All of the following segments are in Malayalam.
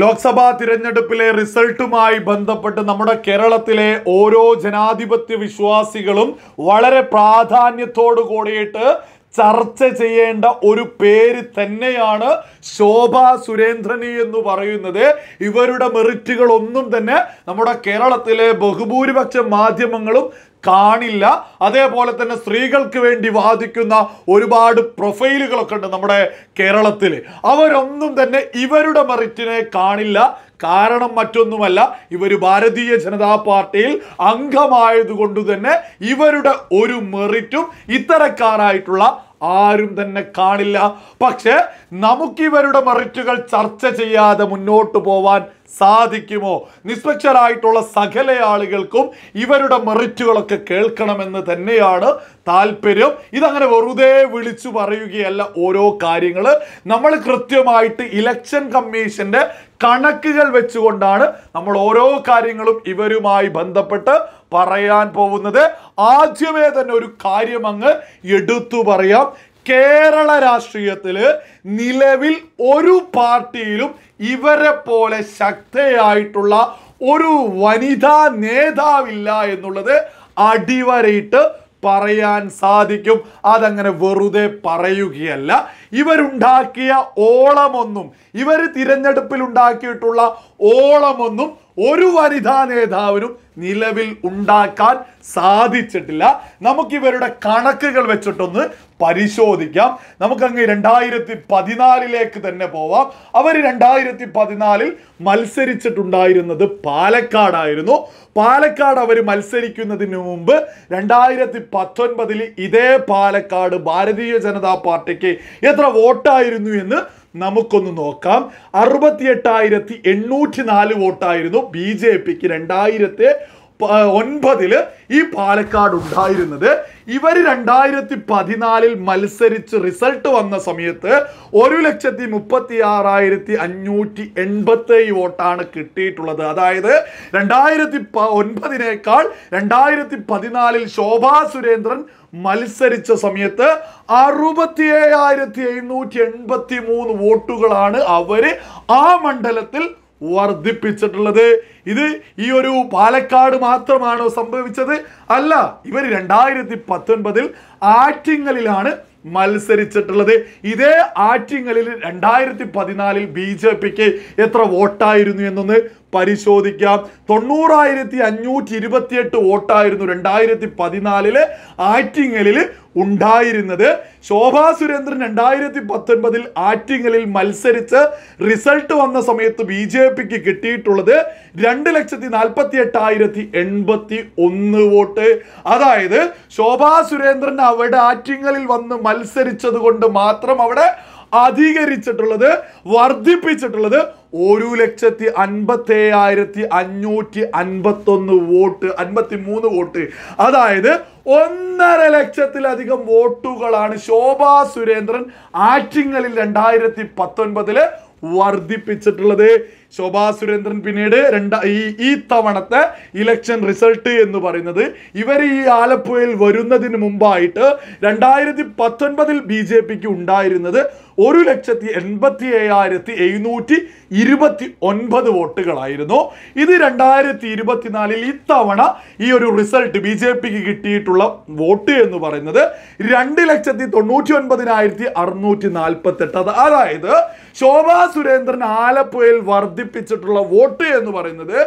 ലോക്സഭാ തിരഞ്ഞെടുപ്പിലെ റിസൾട്ടുമായി ബന്ധപ്പെട്ട് നമ്മുടെ കേരളത്തിലെ ഓരോ ജനാധിപത്യ വിശ്വാസികളും വളരെ പ്രാധാന്യത്തോടു കൂടിയിട്ട് ചർച്ച ചെയ്യേണ്ട ഒരു പേര് തന്നെയാണ് ശോഭ സുരേന്ദ്രനി എന്ന് പറയുന്നത് ഇവരുടെ മെറിറ്റുകൾ ഒന്നും തന്നെ നമ്മുടെ കേരളത്തിലെ ബഹുഭൂരിപക്ഷ മാധ്യമങ്ങളും കാണില്ല അതേപോലെ തന്നെ സ്ത്രീകൾക്ക് വേണ്ടി വാദിക്കുന്ന ഒരുപാട് പ്രൊഫൈലുകളൊക്കെ ഉണ്ട് നമ്മുടെ കേരളത്തിൽ അവരൊന്നും തന്നെ ഇവരുടെ മെറിറ്റിനെ കാണില്ല കാരണം മറ്റൊന്നുമല്ല ഇവർ ഭാരതീയ ജനതാ പാർട്ടിയിൽ അംഗമായതുകൊണ്ട് തന്നെ ഇവരുടെ ഒരു മെറിറ്റും ഇത്തരക്കാരായിട്ടുള്ള ആരും തന്നെ കാണില്ല പക്ഷേ നമുക്കിവരുടെ മെറിറ്റുകൾ ചർച്ച ചെയ്യാതെ മുന്നോട്ട് പോവാൻ സാധിക്കുമോ നിസ്പക്ഷരായിട്ടുള്ള സകല ആളുകൾക്കും ഇവരുടെ മെറിറ്റുകളൊക്കെ കേൾക്കണമെന്ന് തന്നെയാണ് താല്പര്യം ഇതങ്ങനെ വെറുതെ വിളിച്ചു പറയുകയല്ല ഓരോ കാര്യങ്ങൾ നമ്മൾ കൃത്യമായിട്ട് ഇലക്ഷൻ കമ്മീഷന്റെ കണക്കുകൾ വെച്ചുകൊണ്ടാണ് നമ്മൾ ഓരോ കാര്യങ്ങളും ഇവരുമായി ബന്ധപ്പെട്ട് പറയാൻ പോകുന്നത് ആദ്യമേ തന്നെ ഒരു കാര്യം അങ്ങ് എടുത്തു പറയാം കേരള രാഷ്ട്രീയത്തിൽ നിലവിൽ ഒരു പാർട്ടിയിലും ഇവരെ പോലെ ശക്തയായിട്ടുള്ള ഒരു വനിതാ നേതാവില്ല എന്നുള്ളത് അടിവരയിട്ട് പറയാൻ സാധിക്കും അതങ്ങനെ വെറുതെ പറയുകയല്ല ഇവരുണ്ടാക്കിയ ഓളമൊന്നും ഇവർ തിരഞ്ഞെടുപ്പിൽ ഉണ്ടാക്കിയിട്ടുള്ള ഓളമൊന്നും ഒരു വനിതാ നേതാവിനും നിലവിൽ ഉണ്ടാക്കാൻ സാധിച്ചിട്ടില്ല നമുക്ക് ഇവരുടെ കണക്കുകൾ വെച്ചിട്ടൊന്ന് പരിശോധിക്കാം നമുക്കങ്ങ് രണ്ടായിരത്തി പതിനാലിലേക്ക് തന്നെ പോവാം അവർ രണ്ടായിരത്തി പതിനാലിൽ മത്സരിച്ചിട്ടുണ്ടായിരുന്നത് പാലക്കാടായിരുന്നു പാലക്കാട് അവർ മത്സരിക്കുന്നതിന് മുമ്പ് രണ്ടായിരത്തി പത്തൊൻപതിൽ ഇതേ പാലക്കാട് ഭാരതീയ ജനതാ പാർട്ടിക്ക് എത്ര വോട്ടായിരുന്നു എന്ന് നമുക്കൊന്ന് നോക്കാം എട്ടായിരത്തി എണ്ണൂറ്റി നാല് വോട്ടായിരുന്നു ബി ജെ പിക്ക് രണ്ടായിരത്തി ഒൻപതിൽ ഈ പാലക്കാട് ഉണ്ടായിരുന്നത് ഇവർ രണ്ടായിരത്തി പതിനാലിൽ മത്സരിച്ച് റിസൾട്ട് വന്ന സമയത്ത് ഒരു ലക്ഷത്തി മുപ്പത്തി ആറായിരത്തി അഞ്ഞൂറ്റി എൺപത്തേഴ് വോട്ടാണ് കിട്ടിയിട്ടുള്ളത് അതായത് രണ്ടായിരത്തി പ ഒൻപതിനേക്കാൾ രണ്ടായിരത്തി പതിനാലിൽ ശോഭാ സുരേന്ദ്രൻ മത്സരിച്ച സമയത്ത് അറുപത്തി ഏഴായിരത്തി എഴുന്നൂറ്റി എൺപത്തി മൂന്ന് വോട്ടുകളാണ് അവർ ആ മണ്ഡലത്തിൽ വർദ്ധിപ്പിച്ചിട്ടുള്ളത് ഇത് ഈ ഒരു പാലക്കാട് മാത്രമാണോ സംഭവിച്ചത് അല്ല ഇവർ രണ്ടായിരത്തി പത്തൊൻപതിൽ ആറ്റിങ്ങലിലാണ് മത്സരിച്ചിട്ടുള്ളത് ഇതേ ആറ്റിങ്ങലിൽ രണ്ടായിരത്തി പതിനാലിൽ ബി ജെ പിക്ക് എത്ര വോട്ടായിരുന്നു എന്നൊന്ന് പരിശോധിക്കാം തൊണ്ണൂറായിരത്തി അഞ്ഞൂറ്റി ഇരുപത്തിയെട്ട് വോട്ടായിരുന്നു രണ്ടായിരത്തി പതിനാലില് ആറ്റിങ്ങലിൽ ഉണ്ടായിരുന്നത് ശോഭാ സുരേന്ദ്രൻ രണ്ടായിരത്തി പത്തൊൻപതിൽ ആറ്റിങ്ങലിൽ മത്സരിച്ച് റിസൾട്ട് വന്ന സമയത്ത് ബി ജെ പിക്ക് കിട്ടിയിട്ടുള്ളത് രണ്ട് ലക്ഷത്തി നാൽപ്പത്തി എട്ടായിരത്തി എൺപത്തി ഒന്ന് വോട്ട് അതായത് ശോഭാ സുരേന്ദ്രൻ അവിടെ ആറ്റിങ്ങലിൽ വന്ന് മത്സരിച്ചത് കൊണ്ട് മാത്രം അവിടെ അധികരിച്ചിട്ടുള്ളത് വർദ്ധിപ്പിച്ചിട്ടുള്ളത് ഒരു ലക്ഷത്തി അൻപത്തി ഏഴായിരത്തി അഞ്ഞൂറ്റി അൻപത്തൊന്ന് വോട്ട് അൻപത്തി മൂന്ന് വോട്ട് അതായത് ഒന്നര ലക്ഷത്തിലധികം വോട്ടുകളാണ് ശോഭാ സുരേന്ദ്രൻ ആറ്റിങ്ങലിൽ രണ്ടായിരത്തി പത്തൊൻപതില് വർദ്ധിപ്പിച്ചിട്ടുള്ളത് ശോഭാ സുരേന്ദ്രൻ പിന്നീട് രണ്ട ഈ ഈ തവണത്തെ ഇലക്ഷൻ റിസൾട്ട് എന്ന് പറയുന്നത് ഇവർ ഈ ആലപ്പുഴയിൽ വരുന്നതിന് മുമ്പായിട്ട് രണ്ടായിരത്തി പത്തൊൻപതിൽ ബി ജെ പിക്ക് ഉണ്ടായിരുന്നത് ഒരു ലക്ഷത്തി എൺപത്തി ഏഴായിരത്തി എഴുന്നൂറ്റി ഇരുപത്തി ഒൻപത് വോട്ടുകളായിരുന്നു ഇത് രണ്ടായിരത്തി ഇരുപത്തിനാലിൽ ഇത്തവണ ഈ ഒരു റിസൾട്ട് ബി ജെ പിക്ക് കിട്ടിയിട്ടുള്ള വോട്ട് എന്ന് പറയുന്നത് രണ്ട് ലക്ഷത്തി തൊണ്ണൂറ്റി ഒൻപതിനായിരത്തി അറുന്നൂറ്റി നാൽപ്പത്തെട്ട് അതായത് ശോഭാ സുരേന്ദ്രൻ ആലപ്പുഴയിൽ വർദ്ധ വർദ്ധിപ്പിച്ചിട്ടുള്ള വോട്ട് എന്ന് പറയുന്നത്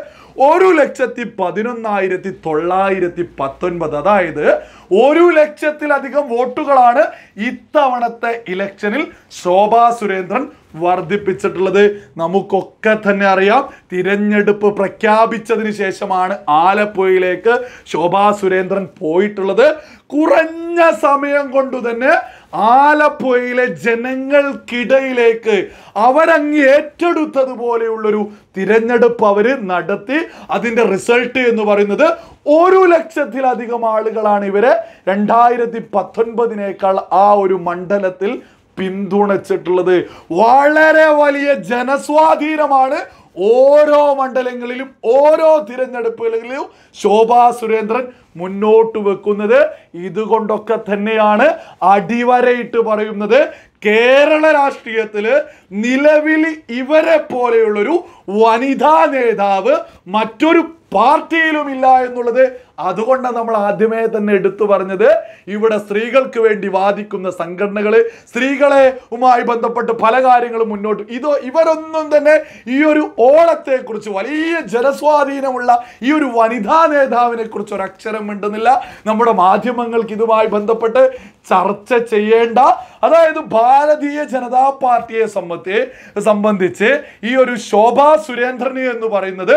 ഒരു ലക്ഷത്തി പതിനൊന്നായിരത്തി തൊള്ളായിരത്തി പത്തൊൻപത് അതായത് ഒരു ലക്ഷത്തിലധികം വോട്ടുകളാണ് ഇത്തവണത്തെ ഇലക്ഷനിൽ ശോഭാ സുരേന്ദ്രൻ വർദ്ധിപ്പിച്ചിട്ടുള്ളത് നമുക്കൊക്കെ തന്നെ അറിയാം തിരഞ്ഞെടുപ്പ് പ്രഖ്യാപിച്ചതിന് ശേഷമാണ് ആലപ്പുഴയിലേക്ക് ശോഭാ സുരേന്ദ്രൻ പോയിട്ടുള്ളത് കുറഞ്ഞ സമയം കൊണ്ട് തന്നെ ആലപ്പുഴയിലെ ജനങ്ങൾക്കിടയിലേക്ക് അവരങ്ങ് ഏറ്റെടുത്തതുപോലെയുള്ളൊരു തിരഞ്ഞെടുപ്പ് അവർ നടത്തി അതിൻ്റെ റിസൾട്ട് എന്ന് പറയുന്നത് ഒരു ലക്ഷത്തിലധികം ആളുകളാണ് ഇവരെ രണ്ടായിരത്തി പത്തൊൻപതിനേക്കാൾ ആ ഒരു മണ്ഡലത്തിൽ പിന്തുണച്ചിട്ടുള്ളത് വളരെ വലിയ ജനസ്വാധീനമാണ് ഓരോ മണ്ഡലങ്ങളിലും ഓരോ തിരഞ്ഞെടുപ്പുകളിലും ശോഭാ സുരേന്ദ്രൻ മുന്നോട്ട് വെക്കുന്നത് ഇതുകൊണ്ടൊക്കെ തന്നെയാണ് അടിവരയിട്ട് പറയുന്നത് കേരള രാഷ്ട്രീയത്തിൽ നിലവിൽ ഇവരെ പോലെയുള്ളൊരു വനിതാ നേതാവ് മറ്റൊരു പാർട്ടിയിലുമില്ല എന്നുള്ളത് അതുകൊണ്ടാണ് നമ്മൾ ആദ്യമേ തന്നെ എടുത്തു പറഞ്ഞത് ഇവിടെ സ്ത്രീകൾക്ക് വേണ്ടി വാദിക്കുന്ന സംഘടനകൾ സ്ത്രീകളെ ഉമായി ബന്ധപ്പെട്ട് പല കാര്യങ്ങളും മുന്നോട്ട് ഇതോ ഇവരൊന്നും തന്നെ ഈ ഒരു കുറിച്ച് വലിയ ജനസ്വാധീനമുള്ള ഈ ഒരു വനിതാ നേതാവിനെ കുറിച്ച് ഒരു അക്ഷരം മിണ്ടുന്നില്ല നമ്മുടെ മാധ്യമങ്ങൾക്ക് ഇതുമായി ബന്ധപ്പെട്ട് ചർച്ച ചെയ്യേണ്ട അതായത് ഭാരതീയ ജനതാ പാർട്ടിയെ സംബന്ധിച്ച് സംബന്ധിച്ച് ഈ ഒരു ശോഭാ സുരേന്ദ്രന് എന്ന് പറയുന്നത്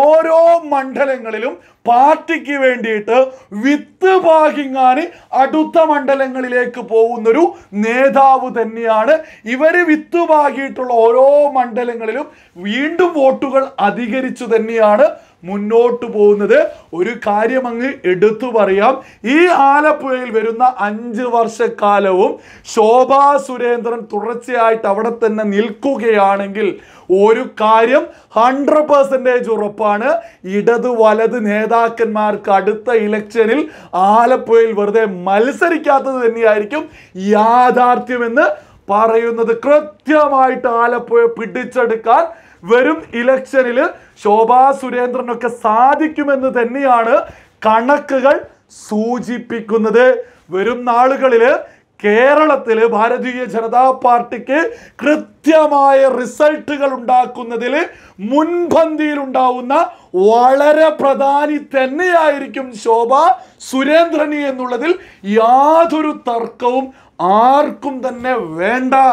ഓരോ മണ്ഡലങ്ങളിലും പാർട്ടിക്ക് വേണ്ടിയിട്ട് വിത്ത് പാകിങ്ങാൻ അടുത്ത മണ്ഡലങ്ങളിലേക്ക് പോകുന്നൊരു നേതാവ് തന്നെയാണ് ഇവർ വിത്ത് പാകിയിട്ടുള്ള ഓരോ മണ്ഡലങ്ങളിലും വീണ്ടും വോട്ടുകൾ അധികരിച്ചു തന്നെയാണ് മുന്നോട്ട് പോകുന്നത് ഒരു കാര്യം അങ്ങ് എടുത്തു പറയാം ഈ ആലപ്പുഴയിൽ വരുന്ന അഞ്ച് വർഷക്കാലവും ശോഭാ സുരേന്ദ്രൻ തുടർച്ചയായിട്ട് അവിടെ തന്നെ നിൽക്കുകയാണെങ്കിൽ ഒരു കാര്യം ഹൺഡ്രഡ് പെർസെൻറ്റേജ് ഉറപ്പാണ് ഇടത് വലത് നേതാക്കന്മാർക്ക് അടുത്ത ഇലക്ഷനിൽ ആലപ്പുഴയിൽ വെറുതെ മത്സരിക്കാത്തത് തന്നെയായിരിക്കും യാഥാർത്ഥ്യമെന്ന് പറയുന്നത് കൃത്യമായിട്ട് ആലപ്പുഴ പിടിച്ചെടുക്കാൻ വരും ഇലക്ഷനിൽ ശോഭാ സുരേന്ദ്രനൊക്കെ സാധിക്കുമെന്ന് തന്നെയാണ് കണക്കുകൾ സൂചിപ്പിക്കുന്നത് വരും നാളുകളിൽ കേരളത്തില് ഭാരതീയ ജനതാ പാർട്ടിക്ക് കൃത്യമായ റിസൾട്ടുകൾ ഉണ്ടാക്കുന്നതിൽ മുൻപന്തിയിൽ ഉണ്ടാവുന്ന വളരെ പ്രധാനി തന്നെയായിരിക്കും ശോഭ സുരേന്ദ്രനി എന്നുള്ളതിൽ യാതൊരു തർക്കവും ആർക്കും തന്നെ വേണ്ട